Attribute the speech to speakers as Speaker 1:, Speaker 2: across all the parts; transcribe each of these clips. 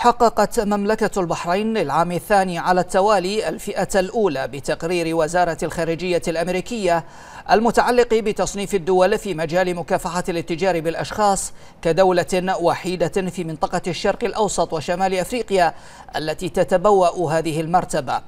Speaker 1: حققت مملكة البحرين للعام الثاني على التوالي الفئة الأولى بتقرير وزارة الخارجية الأمريكية المتعلق بتصنيف الدول في مجال مكافحة الاتجار بالأشخاص كدولة وحيدة في منطقة الشرق الأوسط وشمال أفريقيا التي تتبوأ هذه المرتبة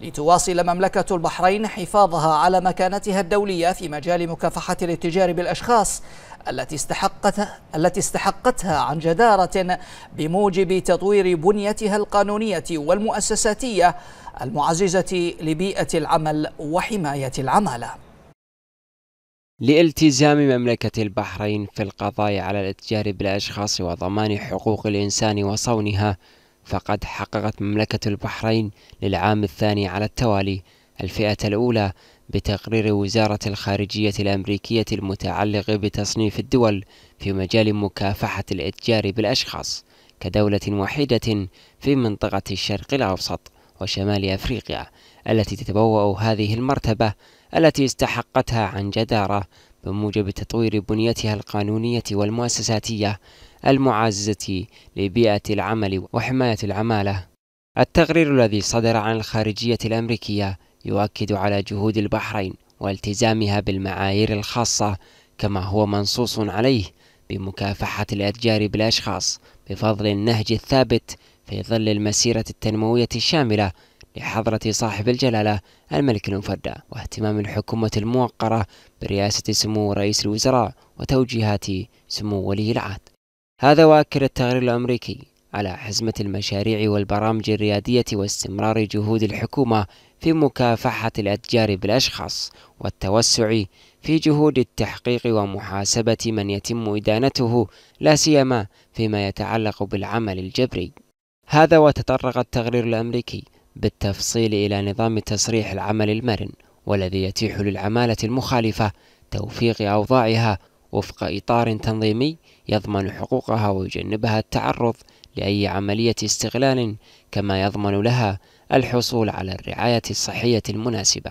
Speaker 1: لتواصل مملكة البحرين حفاظها على مكانتها الدولية في مجال مكافحة الاتجار بالأشخاص التي استحقتها التي استحقتها عن جدارة بموجب تطوير بنيتها القانونية والمؤسساتية المعززة لبيئة العمل وحماية العمالة.
Speaker 2: لالتزام مملكة البحرين في القضاء على الاتجار بالأشخاص وضمان حقوق الإنسان وصونها فقد حققت مملكة البحرين للعام الثاني على التوالي الفئة الأولى بتقرير وزارة الخارجية الأمريكية المتعلق بتصنيف الدول في مجال مكافحة الإتجار بالأشخاص كدولة وحيدة في منطقة الشرق الأوسط وشمال أفريقيا التي تتبوأ هذه المرتبة التي استحقتها عن جدارة بموجب تطوير بنيتها القانونية والمؤسساتية المعززة لبيئة العمل وحماية العمالة التقرير الذي صدر عن الخارجية الأمريكية يؤكد على جهود البحرين والتزامها بالمعايير الخاصة كما هو منصوص عليه بمكافحة الأتجار بالأشخاص بفضل النهج الثابت في ظل المسيرة التنموية الشاملة لحضرة صاحب الجلالة الملك المفدى واهتمام الحكومة الموقرة برئاسة سمو رئيس الوزراء وتوجيهات سمو ولي العهد هذا وأكد التقرير الأمريكي على حزمة المشاريع والبرامج الريادية واستمرار جهود الحكومة في مكافحة الأتجار بالأشخاص والتوسع في جهود التحقيق ومحاسبة من يتم إدانته لا سيما فيما يتعلق بالعمل الجبري. هذا وتطرق التقرير الأمريكي بالتفصيل إلى نظام تصريح العمل المرن والذي يتيح للعمالة المخالفة توفيق أوضاعها وفق إطار تنظيمي يضمن حقوقها ويجنبها التعرض لأي عملية استغلال كما يضمن لها الحصول على الرعاية الصحية المناسبة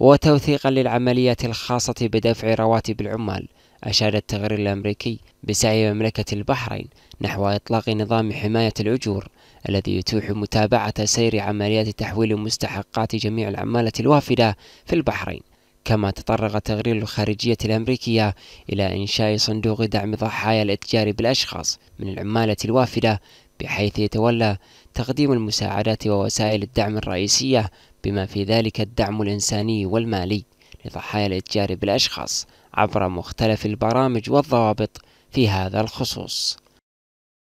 Speaker 2: وتوثيقا للعمليات الخاصة بدفع رواتب العمال أشاد التقرير الأمريكي بسعي مملكة البحرين نحو إطلاق نظام حماية الأجور الذي يتيح متابعة سير عمليات تحويل مستحقات جميع العمالة الوافدة في البحرين كما تطرق تغرير الخارجية الأمريكية إلى إنشاء صندوق دعم ضحايا الاتجار بالأشخاص من العمالة الوافدة بحيث يتولى تقديم المساعدات ووسائل الدعم الرئيسية بما في ذلك الدعم الإنساني والمالي لضحايا الاتجار بالأشخاص عبر مختلف البرامج والضوابط في هذا الخصوص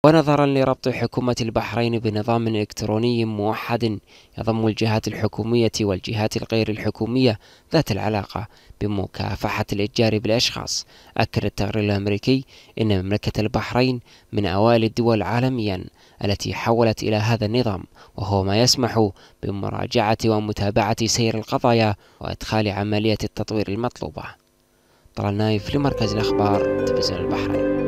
Speaker 2: ونظرا لربط حكومة البحرين بنظام إلكتروني موحد يضم الجهات الحكومية والجهات الغير الحكومية ذات العلاقة بمكافحة الإتجار بالأشخاص أكد التقرير الأمريكي أن مملكة البحرين من أوائل الدول عالميا التي حولت إلى هذا النظام وهو ما يسمح بمراجعة ومتابعة سير القضايا وإدخال عملية التطوير المطلوبة طلال نايف لمركز الأخبار تلفزيون البحرين